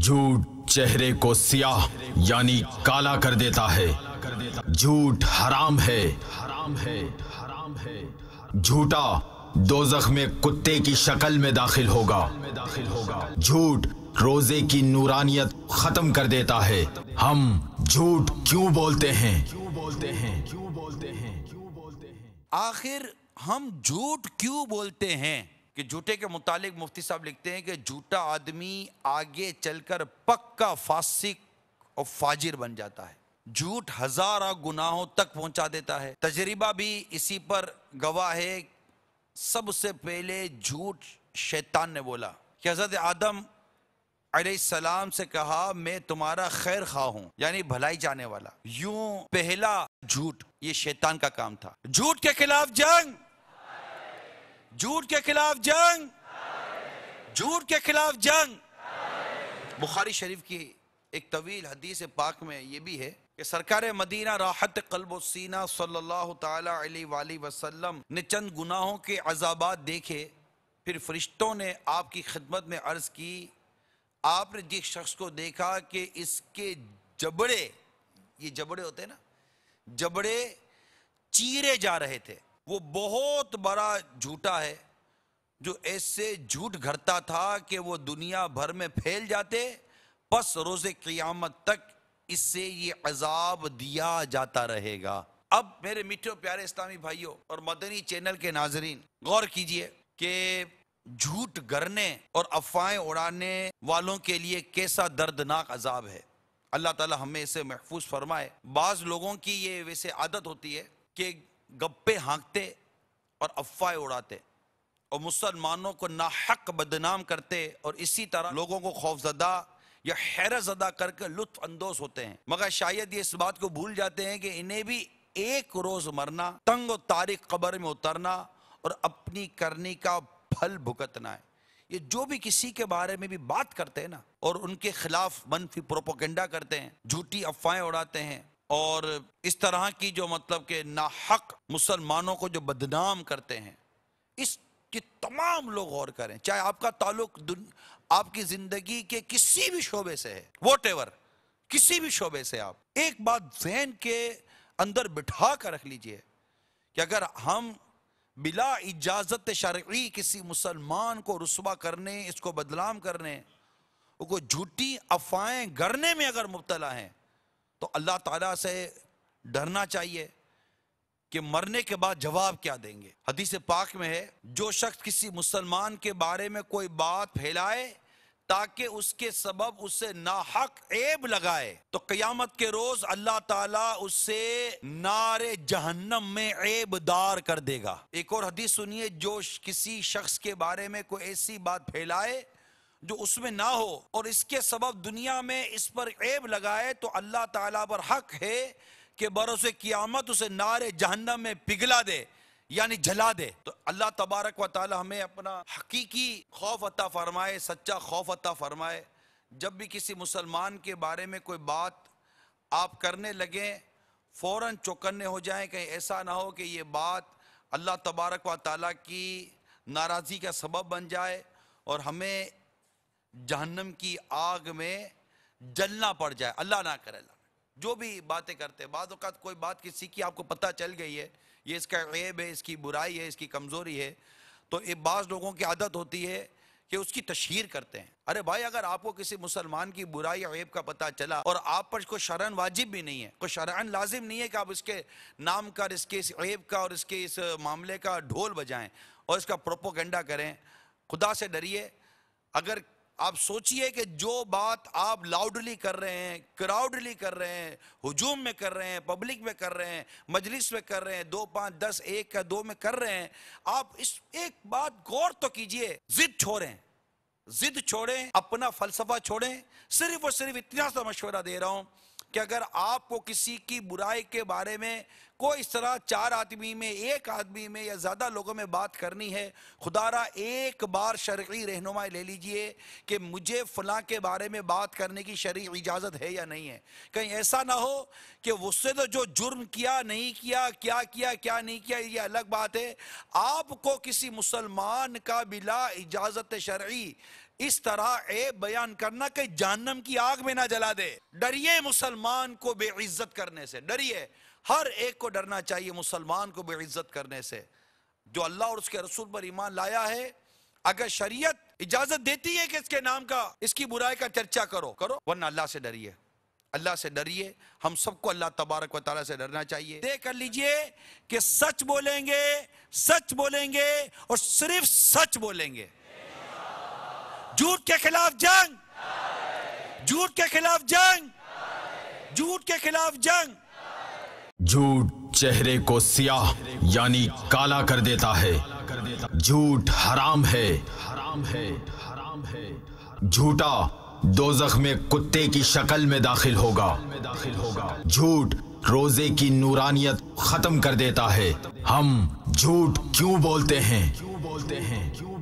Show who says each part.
Speaker 1: झूठ चेहरे को सियाह यानी काला कर देता है झूठ हराम है हराम है हराम है झूठा दो में कुत्ते की शक्ल में दाखिल होगा दाखिल होगा झूठ रोजे की नूरानियत खत्म कर देता है हम झूठ क्यों बोलते हैं क्यों बोलते हैं क्यों बोलते हैं
Speaker 2: क्यों बोलते हैं आखिर हम झूठ क्यों बोलते हैं कि झूठे के मुतालिक मुफ्ती साहब लिखते हैं कि झूठा आदमी आगे चलकर पक्का फासिक और फाजिर बन जाता है झूठ हजारा गुनाहों तक पहुंचा देता है तजर्बा भी इसी पर गवाह है सबसे पहले झूठ शैतान ने बोला कि हजरत आदम सलाम से कहा मैं तुम्हारा खैर खा हूं यानी भलाई जाने वाला यूं पहला झूठ ये शैतान का काम था झूठ के खिलाफ जंग झूठ के खिलाफ जंग झूठ के खिलाफ जंग बुखारी शरीफ की एक तवील हदीस पाक में ये भी है कि सरकार मदीना राहत कल्बोसना सीना सल्लल्लाहु अलैहि वसल्लम ने चंद गुनाहों के अजाबात देखे फिर फरिश्तों ने आपकी खिदमत में अर्ज की आपने जिस शख्स को देखा कि इसके जबड़े ये जबड़े होते हैं ना जबड़े चीरे जा रहे थे वो बहुत बड़ा झूठा है जो ऐसे झूठ घड़ता था कि वो दुनिया भर में फैल जाते बस रोजे क़ियामत तक इससे ये अजाब दिया जाता रहेगा अब मेरे मिठो प्यारे इस्लामी भाइयों और मदनी चैनल के नाजरीन गौर कीजिए कि झूठ गरने और अफवाहें उड़ाने वालों के लिए कैसा दर्दनाक अजाब है अल्लाह ताला हमें इसे महफूज फरमाए बाज़ लोगों की ये वैसे आदत होती है कि गप्पे हाँकते और अफवाह उड़ाते और मुसलमानों को नाहक बदनाम करते और इसी तरह लोगों को खौफजदा या हैरत अदा करके लुत्फ अंदोज होते हैं मगर शायद ये इस बात को भूल जाते हैं कि इन्हें भी एक रोज मरना तंग और तारीख कबर में उतरना और अपनी करनी का फल भुगतना है ये जो भी किसी के बारे में भी बात करते हैं ना और उनके खिलाफ मनफी प्रोपोगंडा करते हैं झूठी अफवाहें उड़ाते हैं और इस तरह की जो मतलब के नाहक मुसलमानों को जो बदनाम करते हैं इस तमाम लोग गौर करें चाहे आपका ताल्लुक आपकी ज़िंदगी के किसी भी शोबे से है वॉट एवर किसी भी शोबे से आप एक बात जहन के अंदर बिठा कर रख लीजिए कि अगर हम बिला इजाज़त शर्ई किसी मुसलमान को रसवा करने इसको बदनाम करने को झूठी अफवाहें गरने में अगर मुबतला हैं तो अल्लाह ताला से डरना चाहिए कि मरने के बाद जवाब क्या देंगे हदीस पाक में है जो शख्स किसी मुसलमान के बारे में कोई बात फैलाए ताकि उसके सबब उसे नाहक एब लगाए तो कयामत के रोज अल्लाह ताला उसे नारे जहन्नम में ऐबदार कर देगा एक और हदीस सुनिए जो किसी शख्स के बारे में कोई ऐसी बात फैलाए जो उसमें ना हो और इसके सबब दुनिया में इस पर ऐब लगाए तो अल्लाह ताला पर हक है कि बरस क़ियामत उसे नारे जहन्नम में पिघला दे यानी जला दे तो अल्लाह तबारक व ताली हमें अपना हकीकी खौफ अता फरमाए सच्चा खौफ अता फरमाए जब भी किसी मुसलमान के बारे में कोई बात आप करने लगें फ़ौर चौकन्ने हो जाएं कहीं ऐसा ना हो कि ये बात अल्लाह तबारक व ताली की नाराज़ी का सबब बन जाए और हमें जहन्नम की आग में जलना पड़ जाए अल्लाह ना करे अल्लाह जो भी बातें करते हैं बाद अवत कोई बात किसी की आपको पता चल गई है ये इसका ऐब है इसकी बुराई है इसकी कमज़ोरी है तो ये बाज़ लोगों की आदत होती है कि उसकी तशहर करते हैं अरे भाई अगर आपको किसी मुसलमान की बुराई ऐब का पता चला और आप पर कोई शरण वाजिब भी नहीं है कोई शरण लाजिम नहीं है कि आप इसके नाम का इसके इस ऐब का और इसके इस मामले का ढोल बजाएं और इसका प्रोपोगंडा करें खुदा से डरिए अगर आप सोचिए कि जो बात आप लाउडली कर रहे हैं क्राउडली कर रहे हैं हजूम में कर रहे हैं पब्लिक में कर रहे हैं मजलिस में कर रहे हैं दो पांच दस एक का दो में कर रहे हैं आप इस एक बात गौर तो कीजिए जिद छोड़ें जिद छोड़ें अपना फलसफा छोड़ें सिर्फ और सिर्फ इतना सा मशवरा दे रहा हूं कि अगर आपको किसी की बुराई के बारे में कोई इस तरह चार आदमी में एक आदमी में या ज़्यादा लोगों में बात करनी है खुदारा एक बार शर्य रहनुमाई ले लीजिए कि मुझे फलां के बारे में बात करने की शर्य इजाज़त है या नहीं है कहीं ऐसा ना हो कि उससे तो जो जुर्म किया नहीं किया क्या किया क्या नहीं किया ये अलग बात है आपको किसी मुसलमान का बिला इजाज़त शर्य इस तरह ऐब बयान करना कि जहनम की आग में ना जला दे डरिए मुसलमान को बेइज्जत करने से डरिए हर एक को डरना चाहिए मुसलमान को बेइज्जत करने से जो अल्लाह और उसके रसूल पर ईमान लाया है अगर शरीयत इजाजत देती है कि इसके नाम का इसकी बुराई का चर्चा करो करो वरना अल्लाह से डरिए अल्लाह से डरिए हम सबको अल्लाह तबारक व से डरना चाहिए तय कर लीजिए कि सच बोलेंगे सच बोलेंगे और सिर्फ सच बोलेंगे झूठ के खिलाफ जंग झूठ के खिलाफ जंग झूठ के खिलाफ जंग
Speaker 1: झूठ चेहरे को सियाह यानी काला कर देता है झूठ हराम है हराम है हराम है झूठा दो में कुत्ते की शक्ल में दाखिल होगा दाखिल होगा झूठ रोजे की नूरानियत खत्म कर देता है हम झूठ क्यों बोलते हैं क्यों बोलते हैं क्यों